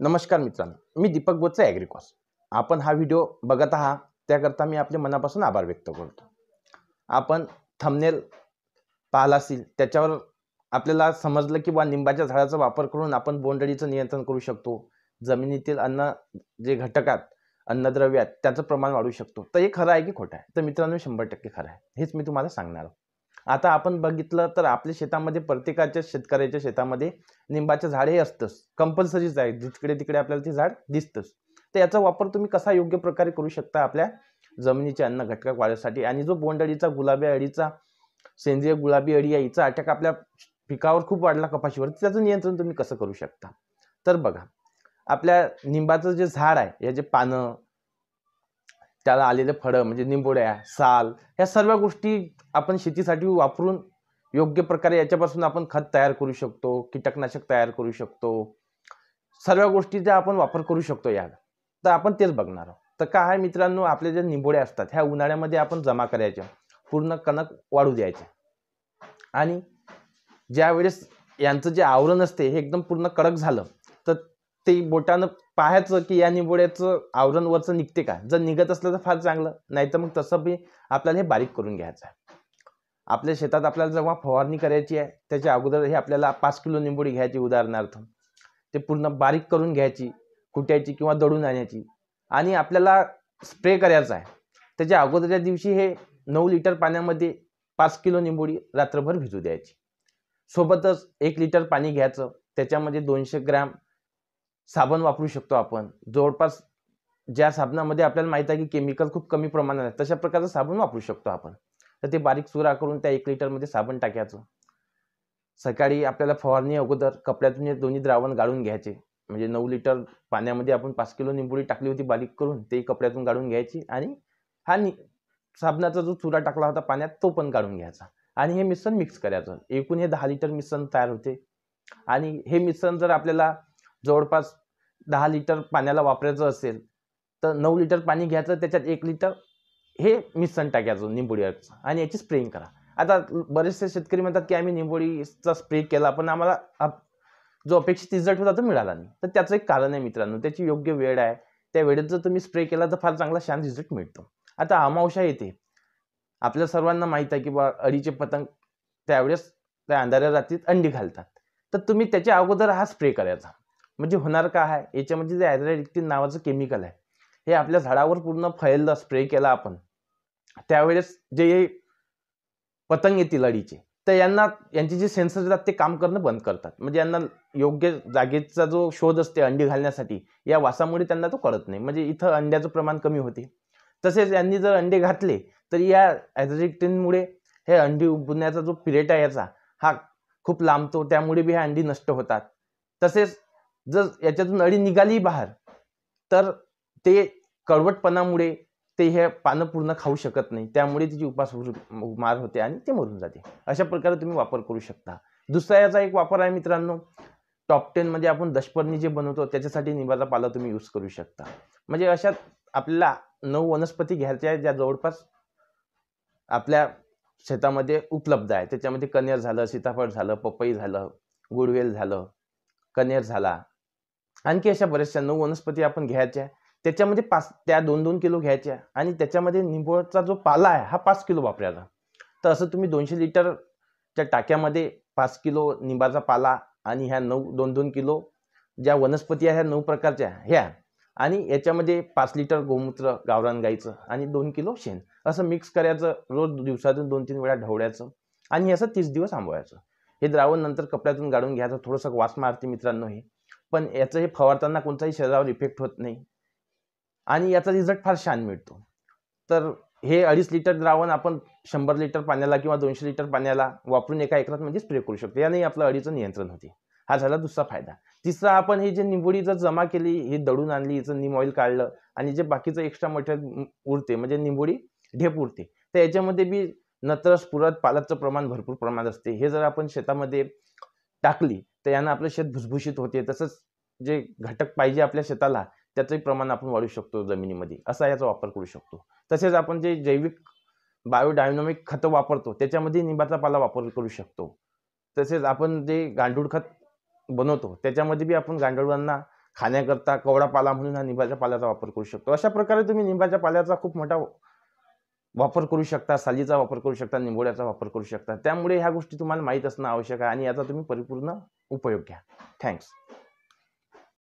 नमस्कार मित्रांनो मी दीपक बोचा ॲग्रिकॉस आपण हा व्हिडिओ बघत आहात त्याकरता मी आपल्या मनापासून आभार व्यक्त करतो आपण थमनेल पाहिला असेल त्याच्यावर आपल्याला समजलं की बा लिंबाच्या झाडाचा वापर करून आपण बोंडळीचं नियंत्रण करू शकतो जमिनीतील अन्न जे घटकात अन्नद्रव्यात त्याचं प्रमाण वाढू शकतो तर हे खरं आहे की खोटं आहे तर मित्रांनो शंभर टक्के खरं आहे हेच मी तुम्हाला सांगणार आहोत आता आपण बघितलं तर आपल्या शेतामध्ये प्रत्येकाच्या शेतकऱ्याच्या शेतामध्ये निंबाचं झाड हे असतंच कंपल्सरीच आहे जिकडे तिकडे आपल्याला ते झाड दिसतंच तर याचा वापर तुम्ही कसा योग्य प्रकारे करू शकता आपल्या जमिनीचे अन्न घटक वाढण्यासाठी आणि जो बोंडअळीचा गुलाबी अळीचा सेंद्रिय गुलाबी अळी याचा अटॅक आपल्या पिकावर खूप वाढला कपाशीवर त्याचं नियंत्रण तुम्ही कसं करू शकता तर बघा आपल्या निंबाचं जे झाड आहे याचे पानं त्याला आलेले फळं म्हणजे निंबोड्या साल या सर्व गोष्टी आपण शेतीसाठी वापरून योग्य प्रकारे याच्यापासून आपण खत तयार करू शकतो कीटकनाशक तयार करू शकतो सर्व गोष्टीचा आपण वापर करू शकतो या तर आपण तेच बघणार आहोत तर काय आहे मित्रांनो आपले जे निंबोड्या असतात ह्या उन्हाळ्यामध्ये आपण जमा करायच्या पूर्ण कणक वाढू द्यायचे आणि ज्यावेळेस यांचं जे आवरण असते हे एकदम पूर्ण कडक झालं तर ते बोटानं पाहायचं की या निंबोड्याचं आवरण वरचं निघते का जर निघत असलं तर फार चांगलं नाहीतर मग तसं बी आपल्याला हे बारीक करून घ्यायचं आहे आपल्या शेतात आपल्याला जेव्हा फवारणी करायची आहे त्याच्या अगोदर हे आपल्याला पाच किलो निंबोडी घ्यायची उदाहरणार्थ ते पूर्ण बारीक करून घ्यायची कुट्याची किंवा दळून आणायची आणि आपल्याला स्प्रे करायचा आहे त्याच्या अगोदरच्या दिवशी हे नऊ लिटर पाण्यामध्ये पाच किलो निंबोडी रात्रभर भिजू द्यायची सोबतच एक लिटर पाणी घ्यायचं त्याच्यामध्ये दोनशे ग्रॅम साबण वापरू शकतो आपण जवळपास ज्या साबणामध्ये आपल्याला माहीत आहे की केमिकल खूप कमी प्रमाणात आहे तशा प्रकारचं साबण वापरू शकतो आपण तर ते बारीक चुरा करून त्या एक लिटरमध्ये साबण टाकायचं सकाळी आपल्याला फवारणी अगोदर कपड्यातून हे दोन्ही द्रावण गाळून घ्यायचे म्हणजे नऊ लिटर पाण्यामध्ये आपण पाच किलो निंबुडी टाकली होती बारीक करून ते कपड्यातून गाळून घ्यायची आणि हा नि साबणाचा जो चुरा टाकला होता पाण्यात तो पण काढून घ्यायचा आणि हे मिश्रण मिक्स करायचं एकूण हे दहा लिटर मिश्रण तयार होते आणि हे मिश्रण जर आपल्याला जवळपास दहा लिटर पाण्याला वापरायचं असेल तर नऊ लिटर पाणी घ्यायचं त्याच्यात एक लिटर हे मिश्रण टाकायचं निंबोळीचं आणि याची स्प्रेइंग करा आता बरेचसे शेतकरी म्हणतात की आम्ही निंबोळीचा स्प्रे केला पण आम्हाला जो अपेक्षित रिझल्ट होता तो मिळाला नाही तर त्याचं एक कारण आहे मित्रांनो त्याची योग्य वेळ आहे त्या वेळेत जर तुम्ही स्प्रे केला तर फार चांगला छान रिझल्ट मिळतो आता अमावशा येते आपल्या सर्वांना माहीत आहे की बा अडीचे पतंग त्यावेळेस त्या अंधाऱ्या रात्रीत अंडी घालतात तर तुम्ही त्याच्या अगोदर हा स्प्रे करायचा म्हणजे होणार काय आहे याच्यामध्ये जे ॲझराडिक्टिन नावाचं केमिकल आहे हे आपल्या झाडावर पूर्ण फैललं स्प्रे केला आपण त्यावेळेस जे पतंग येतील अडीचे तर यांना यांचे जे सेन्सर असतात ते काम करणं बंद करतात म्हणजे यांना योग्य जागेचा जो शोध असते अंडी घालण्यासाठी या वासामुळे त्यांना तो कळत नाही म्हणजे इथं अंड्याचं प्रमाण कमी होते तसेच यांनी जर अंडे घातले तर या मुळे हे अंडी उबण्याचा जो पिरेट आहे याचा हा खूप लांबतो त्यामुळे बी ह्या अंडी नष्ट होतात तसेच जर याच्यातून अळी निघाली बाहेर तर ते कडवटपणामुळे ते हे पानं पूर्ण खाऊ शकत नाही त्यामुळे तिची उपास मार होते आणि ते मरून जाते अशा प्रकारे तुम्ही वापर करू शकता दुसरा याचा एक वापर आहे मित्रांनो टॉप टेनमध्ये आपण दशपर्णी जे बनवतो त्याच्यासाठी निंबाचा पाला तुम्ही यूज करू शकता म्हणजे अशा आपल्याला नऊ वनस्पती घ्यायच्या आहेत ज्या जवळपास आपल्या शेतामध्ये उपलब्ध आहे त्याच्यामध्ये कनेर झालं सीताफळ झालं पपई झालं गुडवेल झालं कनेर झाला आणखी अशा बऱ्याचशा नऊ वनस्पती आपण घ्यायच्या त्याच्यामध्ये पाच त्या दोन दोन किलो घ्यायच्या आणि त्याच्यामध्ये निंबोळचा जो पाला आहे हा पाच किलो वापरायचा तर असं तुम्ही दोनशे लिटरच्या टाक्यामध्ये पाच किलो निंबाचा पाला आणि ह्या नऊ दोन दोन किलो ज्या वनस्पती आहे ह्या नऊ प्रकारच्या ह्या आणि याच्यामध्ये पाच लिटर गोमूत्र गावरान गाईचं आणि दोन किलो शेण असं मिक्स करायचं रोज दिवसातून दोन तीन वेळा ढवळ्याचं आणि असं तीस दिवस आंबवायचं हे द्रावण नंतर कपड्यातून गाडून घ्यायचं थोडंसं वास मारते मित्रांनो हे पण याचं हे फवारताना कोणताही शरीरावर इफेक्ट होत नाही आणि याचा रिझल्ट फार छान मिळतो तर हे अडीच लिटर द्रावण आपण शंभर लिटर पाण्याला किंवा दोनशे लिटर पाण्याला वापरून एका एकरात म्हणजे स्प्रे करू शकतो याने आपलं अडीचं नियंत्रण होते हा झाला दुसरा फायदा तिसरा आपण हे जे निंबोळी जर जमा केली हे दडून आणली याचं निम ऑइल काढलं आणि जे बाकीचं एक्स्ट्रा मटेरियल उरते म्हणजे निंबोळी ढेप उरते तर याच्यामध्ये बी नत्रस पुरत पालकचं प्रमाण भरपूर प्रमाणात असते हे जर आपण शेतामध्ये टाकली तर यानं आपलं शेत भुसभुशीत होते तसंच जे घटक पाहिजे आपल्या शेताला त्याचंही प्रमाण आपण वाढू शकतो जमिनीमध्ये असा याचा वापर करू शकतो तसेच आपण जे जैविक बायोडायनॉमिक खतं वापरतो त्याच्यामध्ये निंबाचा पाला वापर करू शकतो तसेच आपण जे गांडूळ खत बनवतो त्याच्यामध्ये बी आपण गांडूळांना खाण्याकरता कवडा पाला म्हणून हा निंबाच्या पाल्याचा वापर करू शकतो अशा प्रकारे तुम्ही निंबाच्या पाल्याचा खूप मोठा वापर करू शकता सालीचा वापर करू शकता निंबोड्याचा वापर करू शकता त्यामुळे ह्या गोष्टी तुम्हाला माहीत असणं आवश्यक आहे आणि याचा तुम्ही परिपूर्ण उपयोग घ्या थँक्स